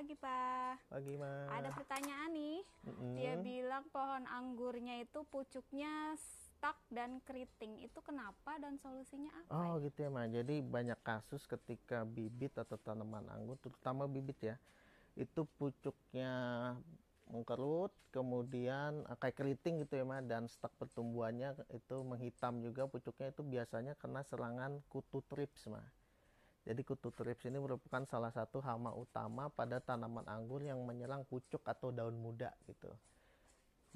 Pagi, Pak. Pagi, Ma. Ada pertanyaan nih. Mm-hmm. Dia bilang pohon anggurnya itu pucuknya stuck dan keriting. Itu kenapa dan solusinya apa? Oh, ya? gitu ya, Ma. Jadi banyak kasus ketika bibit atau tanaman anggur, terutama bibit ya, itu pucuknya mengkerut, kemudian eh, kayak keriting gitu ya, Ma, dan stuck pertumbuhannya itu menghitam juga pucuknya itu biasanya kena serangan kutu trips, Ma. Jadi kutu trips ini merupakan salah satu hama utama pada tanaman anggur yang menyerang pucuk atau daun muda gitu.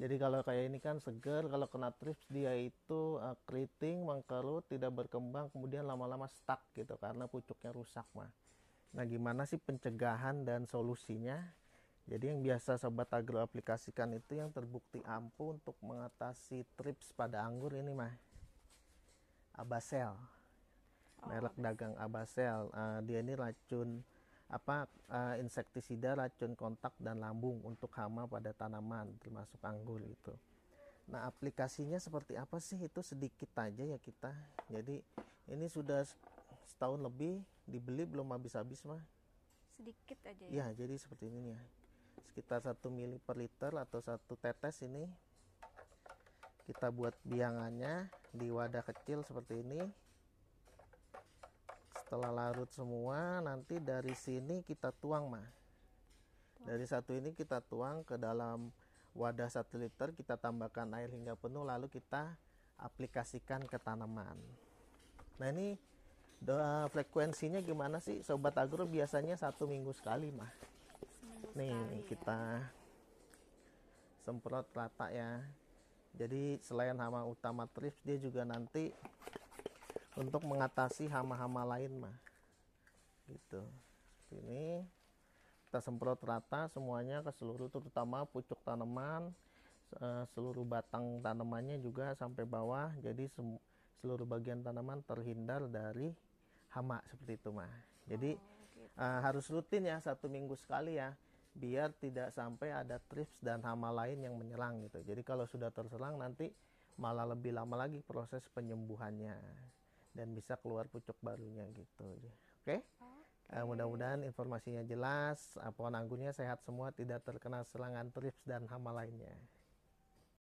Jadi kalau kayak ini kan segar, kalau kena trips dia itu uh, keriting, mengkerut, tidak berkembang, kemudian lama-lama stuck gitu karena pucuknya rusak mah. Nah gimana sih pencegahan dan solusinya? Jadi yang biasa sobat agro aplikasikan itu yang terbukti ampuh untuk mengatasi trips pada anggur ini mah. Abasel. Oh, merek dagang Abasel. Uh, dia ini racun apa uh, insektisida, racun kontak dan lambung untuk hama pada tanaman termasuk anggur itu. Nah, aplikasinya seperti apa sih? Itu sedikit aja ya kita. Jadi ini sudah setahun lebih dibeli belum habis-habis mah. Sedikit aja ya. Ya, jadi seperti ini ya. Sekitar satu mili per liter atau satu tetes ini kita buat biangannya di wadah kecil seperti ini setelah larut semua nanti dari sini kita tuang mah dari satu ini kita tuang ke dalam wadah satu liter kita tambahkan air hingga penuh lalu kita aplikasikan ke tanaman nah ini doa eh, frekuensinya gimana sih sobat agro biasanya satu minggu sekali mah nih sekali, ya. kita ya. semprot rata ya jadi selain hama utama trips dia juga nanti untuk mengatasi hama-hama lain mah gitu ini kita semprot rata semuanya ke seluruh terutama pucuk tanaman eh, seluruh batang tanamannya juga sampai bawah jadi seluruh bagian tanaman terhindar dari hama seperti itu mah jadi oh, gitu. Eh, harus rutin ya satu minggu sekali ya biar tidak sampai ada trips dan hama lain yang menyerang gitu jadi kalau sudah terserang nanti malah lebih lama lagi proses penyembuhannya dan bisa keluar pucuk barunya gitu ya. Oke? Okay? Uh, eh, mudah-mudahan informasinya jelas, pohon anggurnya sehat semua, tidak terkena serangan trips dan hama lainnya.